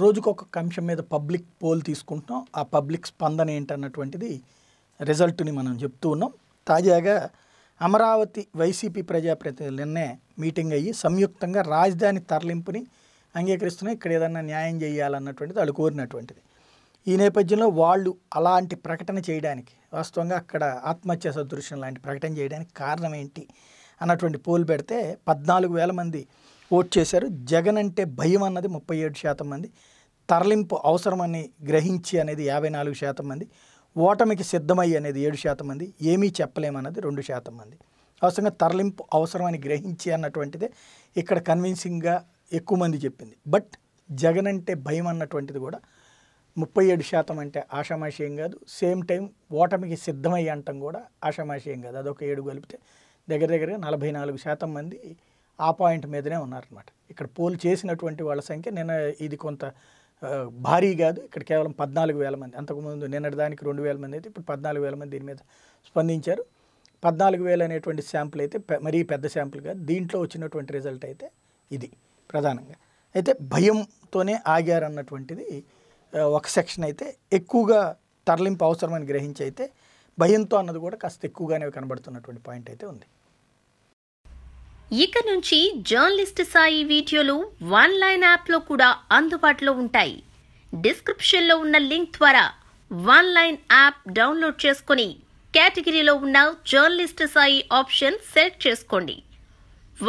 రోజుకొక అంశం మీద పబ్లిక్ పోల్ తీసుకుంటున్నాం ఆ పబ్లిక్ స్పందన ఏంటన్నటువంటిది రిజల్ట్ని మనం చెప్తూ ఉన్నాం తాజాగా అమరావతి వైసీపీ ప్రజాప్రతినిధులు నిన్నే మీటింగ్ అయ్యి సంయుక్తంగా రాజధాని తరలింపుని అంగీకరిస్తున్నాయి ఇక్కడ ఏదన్నా న్యాయం చేయాలన్నటువంటిది వాళ్ళు కోరినటువంటిది ఈ నేపథ్యంలో వాళ్ళు అలాంటి ప్రకటన చేయడానికి వాస్తవంగా అక్కడ ఆత్మహత్య సదృశ్యం లాంటి ప్రకటన చేయడానికి కారణం ఏంటి అన్నటువంటి పోల్ పెడితే పద్నాలుగు వేల మంది ఓట్ చేశారు జగన్ అంటే భయం అన్నది ముప్పై ఏడు శాతం మంది తరలింపు అవసరమని గ్రహించి అనేది యాభై నాలుగు శాతం మంది ఓటమికి సిద్ధమయ్యి అనేది ఏడు శాతం మంది ఏమీ చెప్పలేమన్నది రెండు శాతం మంది అవసరంగా తరలింపు అవసరమని గ్రహించి అన్నటువంటిదే ఇక్కడ కన్విన్సింగ్గా ఎక్కువ మంది చెప్పింది బట్ జగన్ అంటే భయం అన్నటువంటిది కూడా ముప్పై ఏడు శాతం అంటే ఆషామాషయం కాదు సేమ్ టైం ఓటమికి సిద్ధమయ్యి అంటాం కూడా ఆషామాషయం కాదు అదొక ఏడు కలిపితే దగ్గర దగ్గర నలభై నాలుగు శాతం మంది ఆ పాయింట్ మీదనే ఉన్నారనమాట ఇక్కడ పోల్ చేసినటువంటి వాళ్ళ సంఖ్య నిన్న ఇది కొంత భారీ కాదు ఇక్కడ కేవలం పద్నాలుగు వేల మంది అంతకుముందు నిన్నటిదానికి దానికి రెండు వేల మంది అయితే ఇప్పుడు పద్నాలుగు వేల మంది దీని మీద స్పందించారు పద్నాలుగు వేలు అనేటువంటి శాంపుల్ అయితే మరీ పెద్ద శాంపుల్ కాదు దీంట్లో వచ్చినటువంటి రిజల్ట్ అయితే ఇది ప్రధానంగా అయితే భయంతోనే ఆగారన్నటువంటిది ఒక సెక్షన్ అయితే ఎక్కువగా తరలింపు అవసరమని గ్రహించి అయితే భయంతో అన్నది కూడా కాస్త ఎక్కువగానే కనబడుతున్నటువంటి పాయింట్ అయితే ఉంది ఇక నుంచి జర్నలిస్ట్ సాయి వీడియోలు వన్ లైన్ యాప్లో కూడా అందుబాటులో ఉంటాయి డిస్క్రిప్షన్లో ఉన్న లింక్ ద్వారా వన్ లైన్ యాప్ డౌన్లోడ్ చేసుకుని కేటగిరీలో ఉన్న జర్నలిస్ట్ సాయి ఆప్షన్ సెలెక్ట్ చేసుకోండి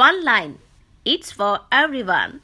one line it's for everyone